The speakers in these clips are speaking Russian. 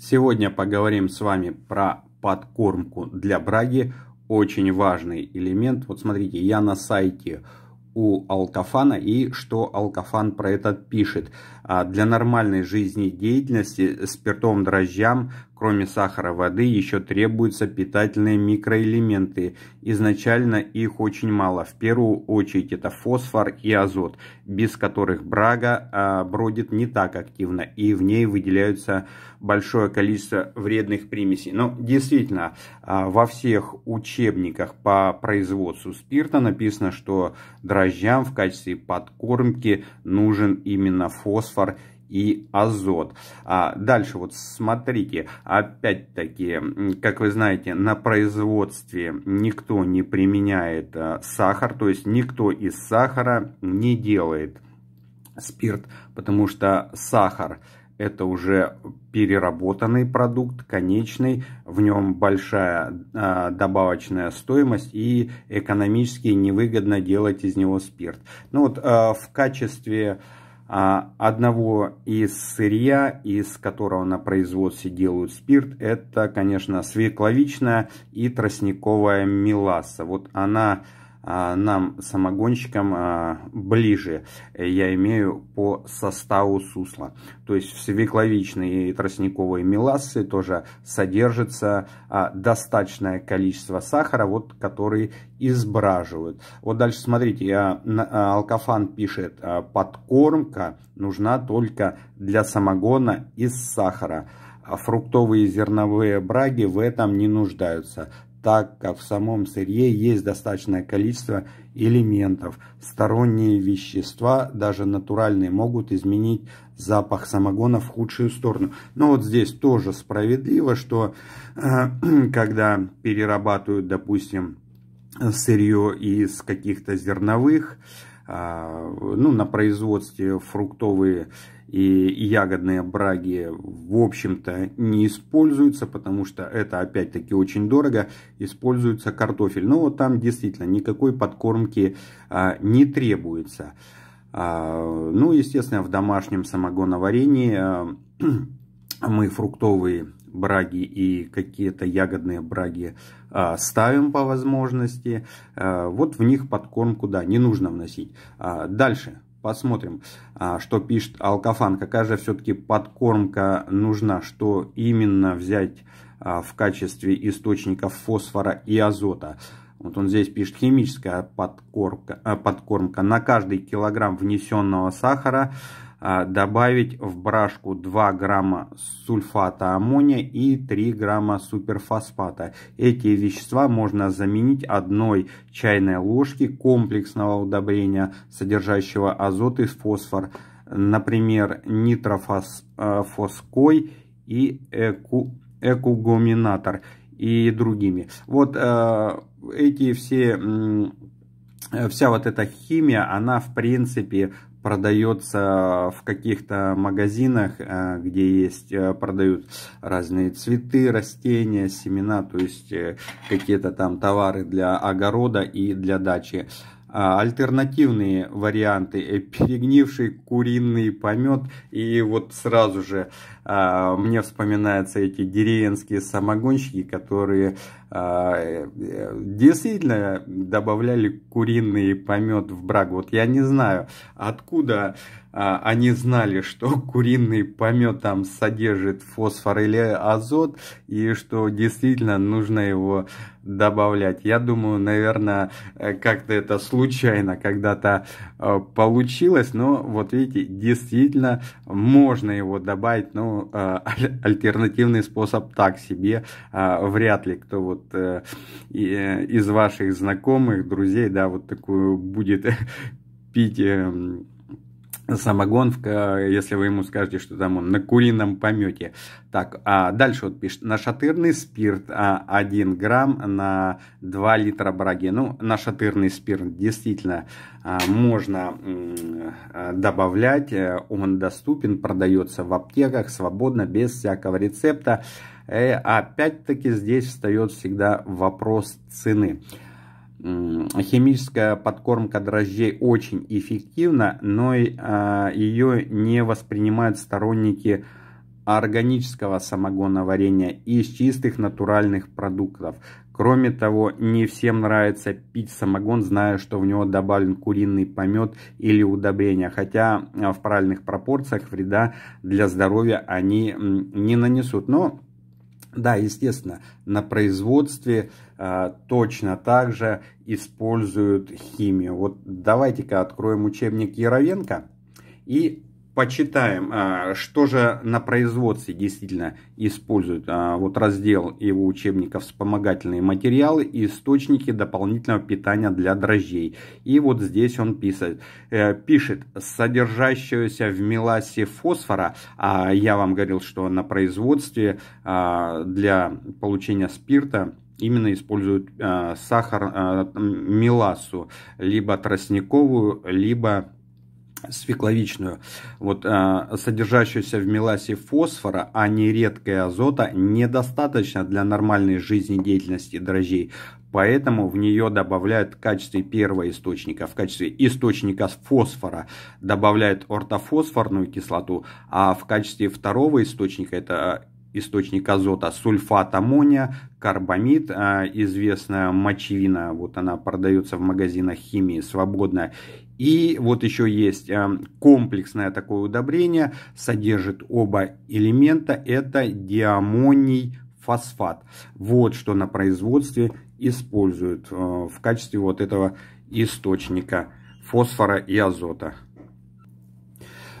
Сегодня поговорим с вами про подкормку для браги. Очень важный элемент. Вот смотрите, я на сайте у Алкофана и что Алкофан про этот пишет. А для нормальной жизнедеятельности спиртовым дрожжам, кроме сахара воды, еще требуются питательные микроэлементы. Изначально их очень мало. В первую очередь это фосфор и азот, без которых брага а, бродит не так активно, и в ней выделяются большое количество вредных примесей. Но действительно, а, во всех учебниках по производству спирта написано, что дрожжам в качестве подкормки нужен именно фосфор фосфор и азот. А дальше вот смотрите, опять-таки, как вы знаете, на производстве никто не применяет э, сахар, то есть никто из сахара не делает спирт, потому что сахар это уже переработанный продукт, конечный, в нем большая э, добавочная стоимость и экономически невыгодно делать из него спирт. Ну вот э, в качестве э, а, одного из сырья, из которого на производстве делают спирт, это, конечно, свекловичная и тростниковая меласса. Вот она а, нам, самогонщикам, а, ближе, я имею по составу сусла. То есть в свекловичной и тростниковой мелассе тоже содержится а, достаточное количество сахара, вот, который избраживают. Вот дальше смотрите, Алкафан пишет, подкормка нужна только для самогона из сахара фруктовые зерновые браги в этом не нуждаются так как в самом сырье есть достаточное количество элементов. Сторонние вещества, даже натуральные, могут изменить запах самогона в худшую сторону. Но вот здесь тоже справедливо, что э, когда перерабатывают, допустим, сырье из каких-то зерновых, а, ну, на производстве фруктовые и ягодные браги, в общем-то, не используются, потому что это, опять-таки, очень дорого. Используется картофель. Но вот там действительно никакой подкормки а, не требуется. А, ну, естественно, в домашнем самогоноварении а, мы фруктовые браги и какие-то ягодные браги а, ставим по возможности. А, вот в них подкормку, да, не нужно вносить. А, дальше посмотрим, а, что пишет Алкафан. Какая же все-таки подкормка нужна? Что именно взять а, в качестве источников фосфора и азота? Вот он здесь пишет химическая подкормка. А, подкормка. На каждый килограмм внесенного сахара а, добавить в брашку 2 грамма сульфата аммония и 3 грамма суперфосфата. Эти вещества можно заменить одной чайной ложки комплексного удобрения, содержащего азот и фосфор, например, нитрофоской а, и эку, экугоминатор и другими. Вот э, эти все... Э, вся вот эта химия, она в принципе продается в каких-то магазинах, э, где есть, э, продают разные цветы, растения, семена, то есть э, какие-то там товары для огорода и для дачи. А, альтернативные варианты, э, перегнивший куриный помет, и вот сразу же а, мне вспоминаются эти деревенские самогонщики, которые а, э, действительно добавляли куриный помет в брак. Вот я не знаю, откуда а, они знали, что куриный помет там содержит фосфор или азот, и что действительно нужно его добавлять. Я думаю, наверное, э, как-то это случайно когда-то э, получилось, но вот видите, действительно можно его добавить, но э, альтернативный способ так себе вряд ли кто вот из ваших знакомых, друзей, да, вот такую будет пить эм, самогон, если вы ему скажете, что там он на курином помете. Так, а дальше вот пишет, на шатырный спирт 1 а, грамм на 2 литра браги. Ну, на шатырный спирт действительно а, можно добавлять, э, он доступен, продается в аптеках свободно, без всякого рецепта. Э, опять-таки здесь встает всегда вопрос цены. Химическая подкормка дрожжей очень эффективна, но а, ее не воспринимают сторонники органического самогоноварения из чистых натуральных продуктов. Кроме того, не всем нравится пить самогон, зная, что в него добавлен куриный помет или удобрение, хотя а, в правильных пропорциях вреда для здоровья они не нанесут. Но да, естественно, на производстве э, точно так же используют химию. Вот давайте-ка откроем учебник Яровенко и почитаем, а, что же на производстве действительно используют. А, вот раздел его учебников, «Вспомогательные материалы и источники дополнительного питания для дрожжей». И вот здесь он писает, э, пишет, содержащегося в меласе фосфора, а я вам говорил, что на производстве а, для получения спирта именно используют сахар меласу, либо тростниковую, либо свекловичную, вот, э, содержащуюся в меласе фосфора, а не редкое азота, недостаточно для нормальной жизнедеятельности дрожжей. Поэтому в нее добавляют в качестве первого источника, в качестве источника фосфора добавляют ортофосфорную кислоту, а в качестве второго источника это источник азота, сульфат аммония, карбамид, а, известная мочевина, вот она продается в магазинах химии свободная, и вот еще есть э, комплексное такое удобрение, содержит оба элемента, это диамоний фосфат. Вот что на производстве используют э, в качестве вот этого источника фосфора и азота.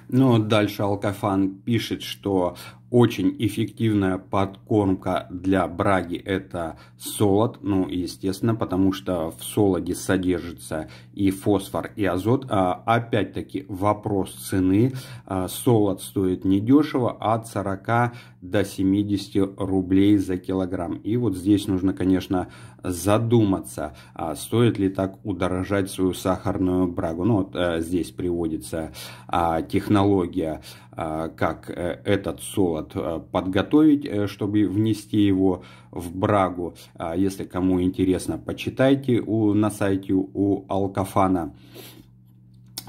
Но ну, дальше Алкафан пишет, что очень эффективная подкормка для браги это солод, ну естественно, потому что в солоде содержится и фосфор, и азот. А, Опять-таки вопрос цены. А, солод стоит недешево, от 40 до 70 рублей за килограмм. И вот здесь нужно, конечно, задуматься, а стоит ли так удорожать свою сахарную брагу. Ну вот э, здесь приводится а, технология а, как э, этот солод э, подготовить, э, чтобы внести его в брагу. А если кому интересно, почитайте у, на сайте у Алкафана.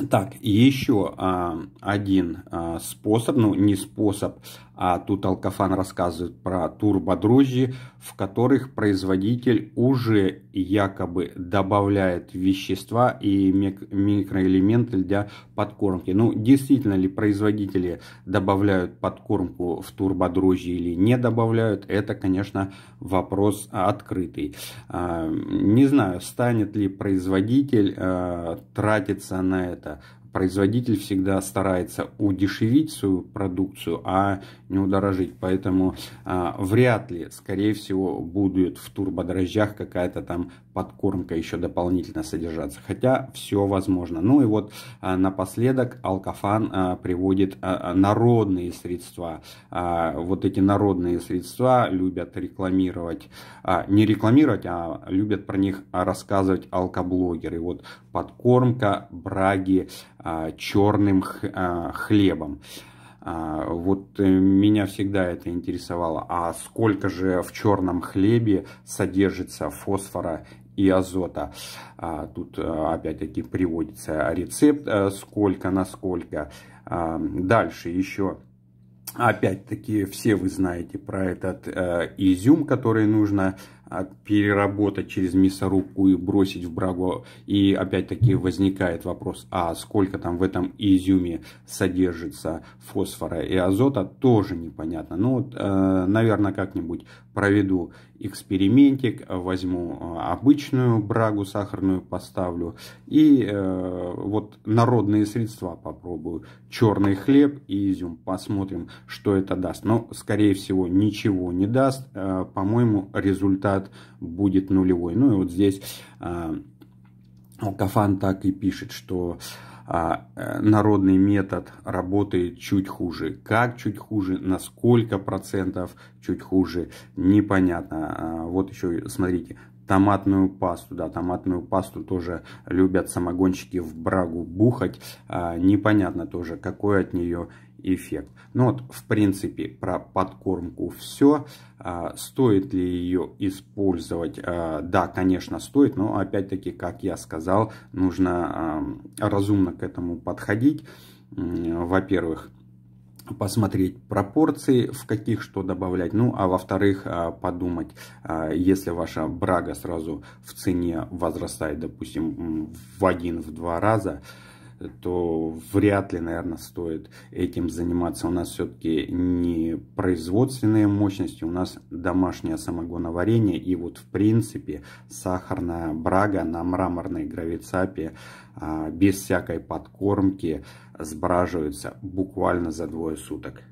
Так, еще а, один способ, ну не способ, а тут Алкафан рассказывает про турбодрожжи, в которых производитель уже якобы добавляет вещества и микроэлементы для подкормки. Ну, действительно ли производители добавляют подкормку в турбодрожжи или не добавляют, это, конечно, вопрос открытый. А, не знаю, станет ли производитель а, тратиться на это производитель всегда старается удешевить свою продукцию, а не удорожить. Поэтому а, вряд ли, скорее всего, будет в турбодрожжах какая-то там подкормка еще дополнительно содержаться. Хотя все возможно. Ну и вот а, напоследок Алкофан а, приводит а, а, народные средства. А, вот эти народные средства любят рекламировать, а, не рекламировать, а любят про них рассказывать алкоблогеры. Вот подкормка, браги, а, черным а, хлебом. А, вот э, меня всегда это интересовало. А сколько же в черном хлебе содержится фосфора и азота? Тут э, опять-таки приводится рецепт, э, сколько, на сколько. Дальше еще... Опять-таки, все вы знаете про этот изюм, который нужно переработать через мясорубку и бросить в брагу. И опять-таки возникает вопрос, а сколько там в этом изюме содержится фосфора и азота, тоже непонятно. Ну, э, наверное, как-нибудь проведу экспериментик, возьму э, обычную брагу сахарную, поставлю. И э, вот народные средства попробую. Черный хлеб и изюм. Посмотрим, что это даст. Но, скорее всего, ничего не даст. По-моему, результат результат будет нулевой. Ну и вот здесь а, Кафан так и пишет, что а, э, народный метод работает чуть хуже. Как чуть хуже, на сколько процентов чуть хуже, непонятно. А, вот еще, смотрите, томатную пасту, да, томатную пасту тоже любят самогонщики в брагу бухать. Непонятно тоже, какой от нее эффект. Ну вот, в принципе, про подкормку все. А, стоит ли ее использовать? А, да, конечно, стоит, но опять-таки, как я сказал, нужно а, разумно к этому подходить. Во-первых, посмотреть пропорции, в каких что добавлять, ну а во-вторых а, подумать, а, если ваша брага сразу в цене возрастает, допустим, в один-в два раза, то вряд ли, наверное, стоит этим заниматься. У нас все-таки не производственные мощности, у нас домашнее самогоноварение. И вот, в принципе, сахарная брага на мраморной гравицапе а, без всякой подкормки сбраживается буквально за двое суток.